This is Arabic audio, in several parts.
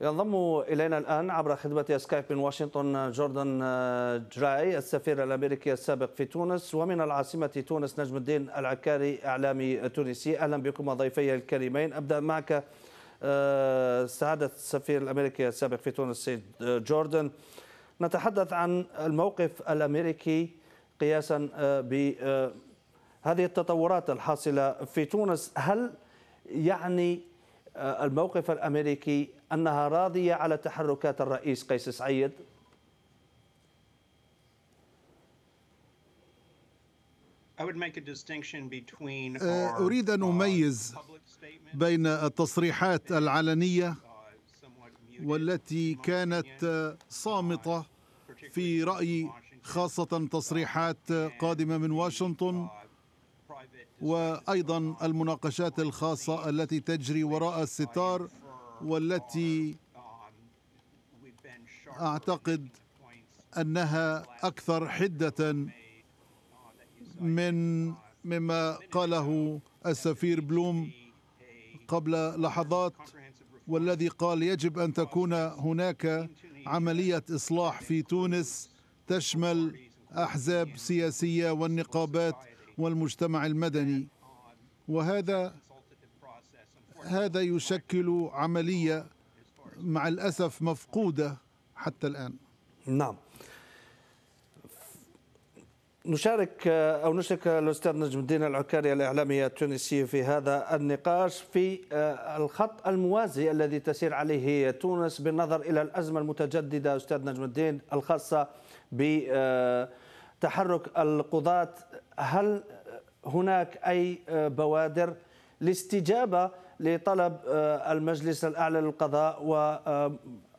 ينضم إلينا الآن عبر خدمة سكايب من واشنطن جوردن آه، جراي السفير الأمريكي السابق في تونس ومن العاصمة تونس نجم الدين العكاري إعلامي تونسي أهلا بكم ضيفي الكريمين أبدأ معك آه، سعادة السفير الأمريكي السابق في تونس سيد آه، جوردن نتحدث عن الموقف الأمريكي قياسا بهذه التطورات الحاصلة في تونس هل يعني آه، الموقف الامريكي انها راضيه على تحركات الرئيس قيس سعيد آه، اريد ان اميز بين التصريحات العلنيه والتي كانت صامته في رايي خاصه تصريحات قادمه من واشنطن وايضا المناقشات الخاصه التي تجري وراء الستار والتي اعتقد انها اكثر حده من مما قاله السفير بلوم قبل لحظات والذي قال يجب ان تكون هناك عمليه اصلاح في تونس تشمل احزاب سياسيه والنقابات والمجتمع المدني وهذا هذا يشكل عملية مع الأسف مفقودة حتى الآن نعم نشارك أو نشرك الأستاذ نجم الدين العكاري الإعلامي التونسي في هذا النقاش في آه، الخط الموازي الذي تسير عليه تونس بالنظر إلى الأزمة المتجددة أستاذ نجم الدين الخاصة ب آه، تحرك القضاة هل هناك أي آه، بوادر لاستجابة لطلب آه، المجلس الأعلى للقضاء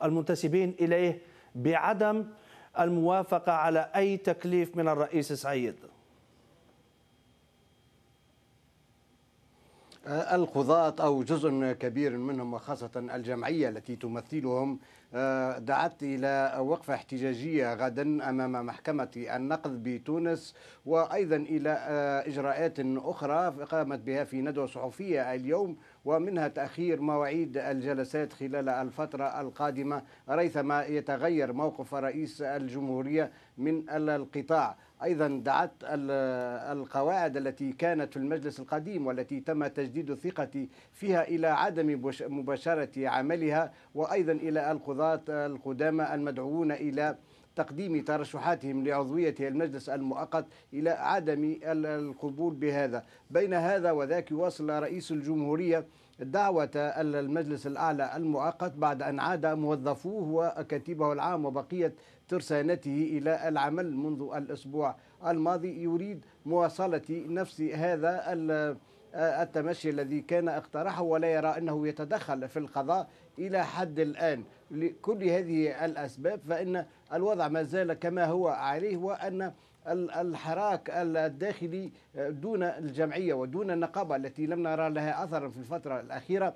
والمنتسبين آه، إليه بعدم الموافقة على أي تكليف من الرئيس سعيد آه، القضاة أو جزء كبير منهم وخاصة الجمعية التي تمثلهم آه، دعت إلى وقفة احتجاجية غدا أمام محكمة النقد بتونس وأيضا إلى آه، إجراءات أخرى قامت بها في ندوة صحفية اليوم ومنها تأخير مواعيد الجلسات خلال الفترة القادمة ريثما يتغير موقف رئيس الجمهورية من القطاع أيضا دعت القواعد التي كانت في المجلس القديم والتي تم تجديد الثقة فيها إلى عدم مباشرة عملها وأيضا إلى القضاة القدامى المدعوون إلى تقديم ترشحاتهم لعضوية المجلس المؤقت إلى عدم القبول بهذا بين هذا وذاك يواصل رئيس الجمهورية دعوة المجلس الأعلى المؤقت بعد أن عاد موظفوه وكتيبه العام وبقية ترسانته إلى العمل منذ الأسبوع الماضي يريد مواصلة نفس هذا التمشي الذي كان اقترحه ولا يرى أنه يتدخل في القضاء إلى حد الآن لكل هذه الأسباب فإن الوضع ما زال كما هو عليه وأن الحراك الداخلي آه، دون الجمعيه ودون النقابه التي لم نرى لها اثرا في الفتره الاخيره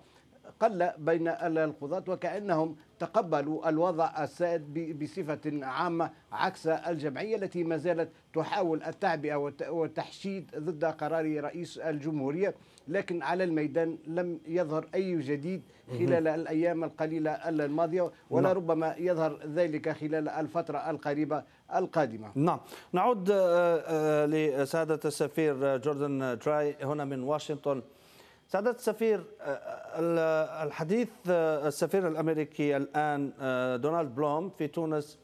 قل بين القضاة وكأنهم تقبلوا الوضع السائد بصفة عامة عكس الجمعية التي ما زالت تحاول التعبئة والتحشيد ضد قرار رئيس الجمهورية لكن على الميدان لم يظهر أي جديد خلال الأيام القليلة الماضية ولا نعم. ربما يظهر ذلك خلال الفترة القريبة القادمة نعم نعود آه، آه، لسادة السفير جوردن تراي هنا من واشنطن سعادة السفير آه، آه، الحديث آه، السفير الأمريكي الآن دونالد بلوم في تونس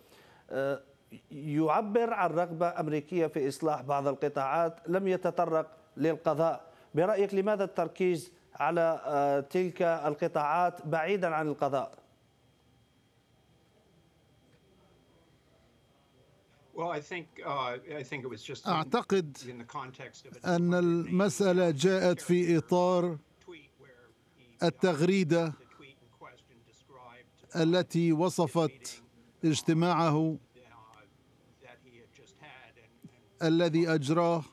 يعبر عن رغبة أمريكية في إصلاح بعض القطاعات لم يتطرق للقضاء برأيك لماذا التركيز على تلك القطاعات بعيدا عن القضاء Uh, أعتقد أن المسألة جاءت في إطار التغريدة التي وصفت اجتماعه uh, الذي أجراه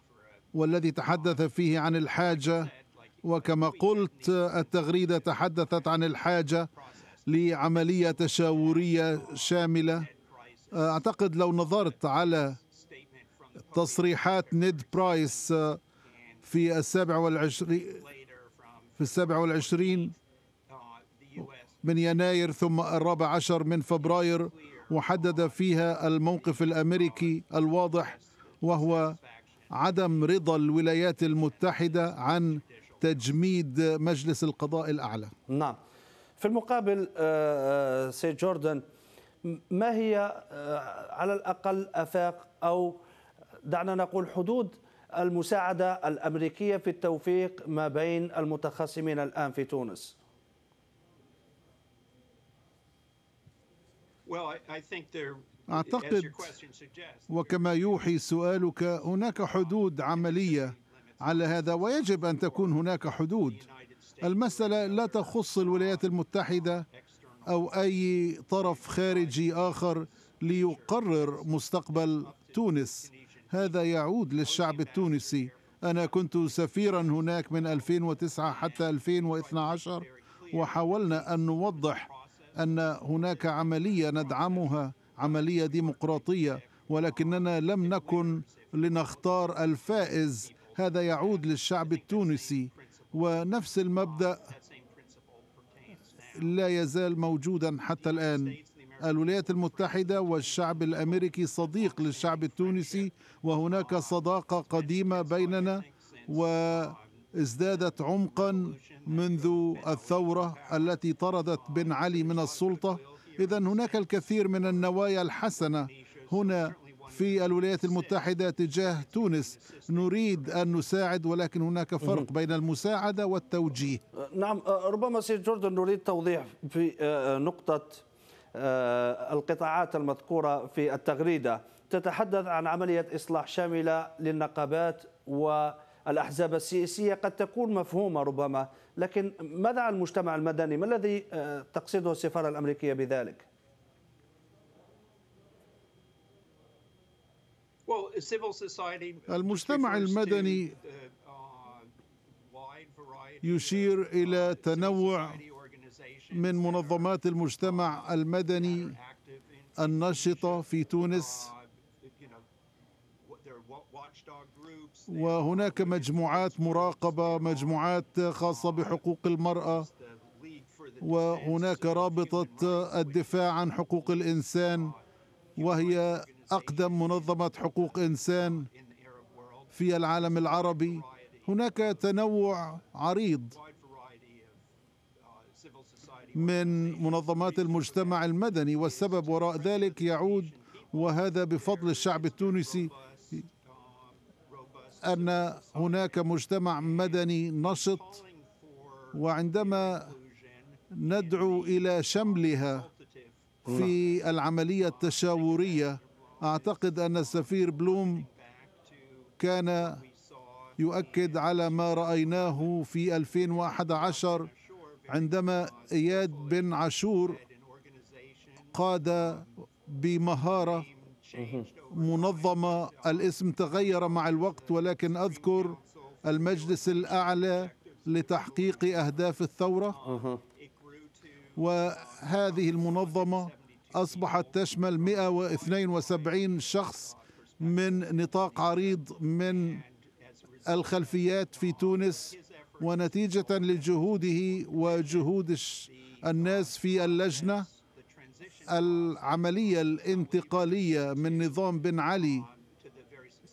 والذي تحدث فيه عن الحاجة وكما قلت التغريدة تحدثت عن الحاجة لعملية تشاورية شاملة آه، أعتقد لو نظرت على تصريحات نيد برايس آه، في السابع والعشرين في السابع والعشرين من يناير ثم الرابع عشر من فبراير وحدد فيها الموقف الأمريكي الواضح وهو عدم رضا الولايات المتحدة عن تجميد مجلس القضاء الأعلى نعم في المقابل آه، سيد جوردن ما هي آه، على الأقل أفاق أو دعنا نقول حدود المساعدة الأمريكية في التوفيق ما بين المتخاصمين الآن في تونس؟ أعتقد وكما يوحي سؤالك هناك حدود عملية على هذا ويجب أن تكون هناك حدود المسألة لا تخص الولايات المتحدة أو أي طرف خارجي آخر ليقرر مستقبل تونس هذا يعود للشعب التونسي أنا كنت سفيرا هناك من 2009 حتى 2012 وحاولنا أن نوضح أن هناك عملية ندعمها عملية ديمقراطية ولكننا لم نكن لنختار الفائز هذا يعود للشعب التونسي ونفس المبدأ لا يزال موجودا حتى الآن الولايات المتحدة والشعب الأمريكي صديق للشعب التونسي وهناك صداقة قديمة بيننا وازدادت عمقا منذ الثورة التي طردت بن علي من السلطة إذا هناك الكثير من النوايا الحسنة هنا في الولايات المتحدة تجاه تونس نريد أن نساعد ولكن هناك فرق بين المساعدة والتوجيه نعم أه، ربما سيد جوردن نريد توضيح في أه، نقطة أه، القطاعات المذكورة في التغريدة تتحدث عن عملية إصلاح شاملة للنقابات والأحزاب السياسية قد تكون مفهومة ربما لكن ماذا عن المجتمع المدني ما الذي تقصده السفارة الأمريكية بذلك؟ المجتمع المدني uh, uh, يشير إلى تنوع من منظمات المجتمع uh, المدني النشطة في تونس وهناك مجموعات مراقبة مجموعات خاصة بحقوق المرأة وهناك رابطة الدفاع عن حقوق الإنسان وهي أقدم منظمة حقوق إنسان في العالم العربي هناك تنوع عريض من منظمات المجتمع المدني والسبب وراء ذلك يعود وهذا بفضل الشعب التونسي ان هناك مجتمع مدني نشط وعندما ندعو الى شملها في العمليه التشاوريه أعتقد أن السفير بلوم كان يؤكد على ما رأيناه في 2011 عندما إياد بن عاشور قاد بمهارة منظمة الاسم تغير مع الوقت ولكن أذكر المجلس الأعلى لتحقيق أهداف الثورة وهذه المنظمة أصبحت تشمل 172 شخص من نطاق عريض من الخلفيات في تونس ونتيجة لجهوده وجهود الناس في اللجنة العملية الانتقالية من نظام بن علي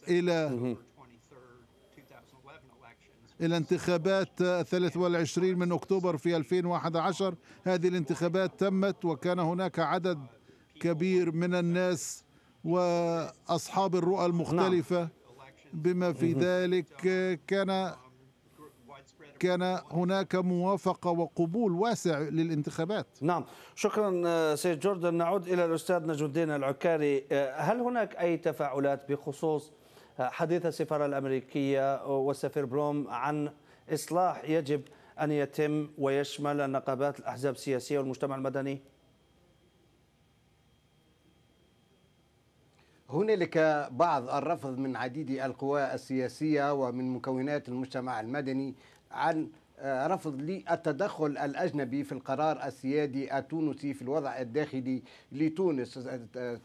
إلى إلى انتخابات 23 من أكتوبر في 2011 هذه الانتخابات تمت وكان هناك عدد كبير من الناس وأصحاب الرؤى المختلفة نعم. بما في ذلك كان كان هناك موافقة وقبول واسع للانتخابات نعم شكرا سيد جوردن نعود إلى الأستاذ نجم الدين العكاري هل هناك أي تفاعلات بخصوص حديث السفارة الأمريكية أه، والسفير بروم عن إصلاح يجب أن يتم ويشمل النقابات الأحزاب السياسية والمجتمع المدني؟ هنالك بعض الرفض من عديد القوى السياسية ومن مكونات المجتمع المدني عن آه، رفض للتدخل الأجنبي في القرار السيادي التونسي في الوضع الداخلي لتونس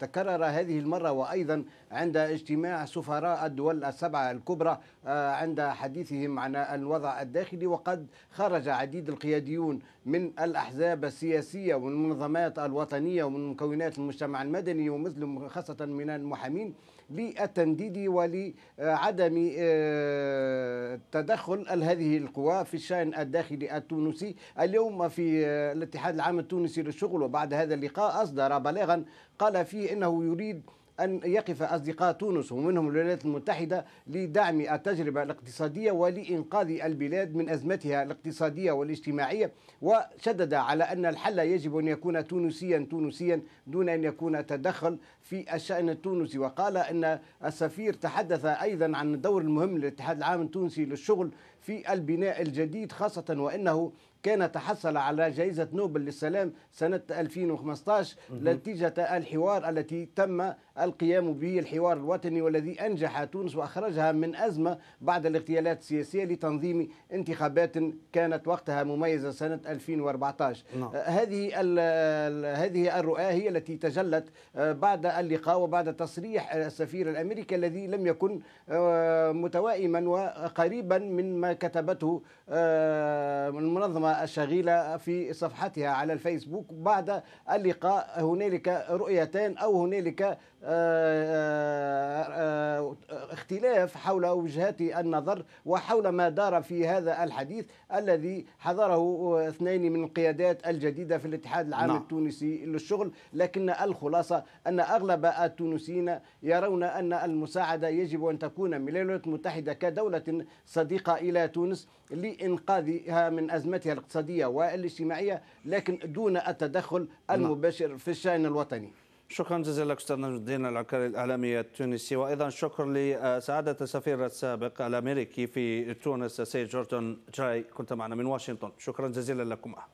تكرر هذه المرة وأيضا عند اجتماع سفراء الدول السبعة الكبرى آه، عند حديثهم عن الوضع الداخلي وقد خرج عديد القياديون من الأحزاب السياسية والمنظمات الوطنية ومن مكونات المجتمع المدني ومثل خاصة من المحامين للتنديد ولعدم آه، تدخل هذه القوى في الشأن الداخلي التونسي اليوم في آه، الاتحاد العام التونسي للشغل وبعد هذا اللقاء أصدر بلاغا قال فيه أنه يريد أن يقف أصدقاء تونس ومنهم الولايات المتحدة لدعم التجربة الاقتصادية ولإنقاذ البلاد من أزمتها الاقتصادية والاجتماعية وشدد على أن الحل يجب أن يكون تونسيا تونسيا دون أن يكون تدخل في الشأن التونسي وقال أن السفير تحدث أيضا عن الدور المهم للاتحاد العام التونسي للشغل في البناء الجديد خاصة وأنه كان تحصل على جائزة نوبل للسلام سنة 2015 نتيجة الحوار التي تم القيام به الحوار الوطني والذي أنجح تونس وأخرجها من أزمة بعد الاغتيالات السياسية لتنظيم انتخابات كانت وقتها مميزة سنة 2014 نعم. آه، هذه هذه الرؤى هي التي تجلت آه، بعد اللقاء وبعد تصريح آه، السفير الأمريكي الذي لم يكن متوائما وقريبا من ما كتبته المنظمة الشغيلة في صفحتها على الفيسبوك بعد اللقاء هنالك رؤيتان أو هنالك اختلاف حول وجهات النظر وحول ما دار في هذا الحديث الذي حضره اثنين من القيادات الجديدة في الاتحاد العام نعم. التونسي للشغل لكن الخلاصة أن أغلب التونسيين يرون أن المساعدة يجب أن تكون من الولايات المتحدة كدولة صديقة إلى تونس لإنقاذها من أزمتها الاقتصادية والاجتماعية لكن دون التدخل نعم. المباشر في الشأن الوطني شكرا جزيلا لك استاذ نجم الدين العكري الاعلامي التونسي وايضا شكر لسعاده السفير السابق الامريكي في تونس السيد جوردون جاي كنت معنا من واشنطن شكرا جزيلا لكما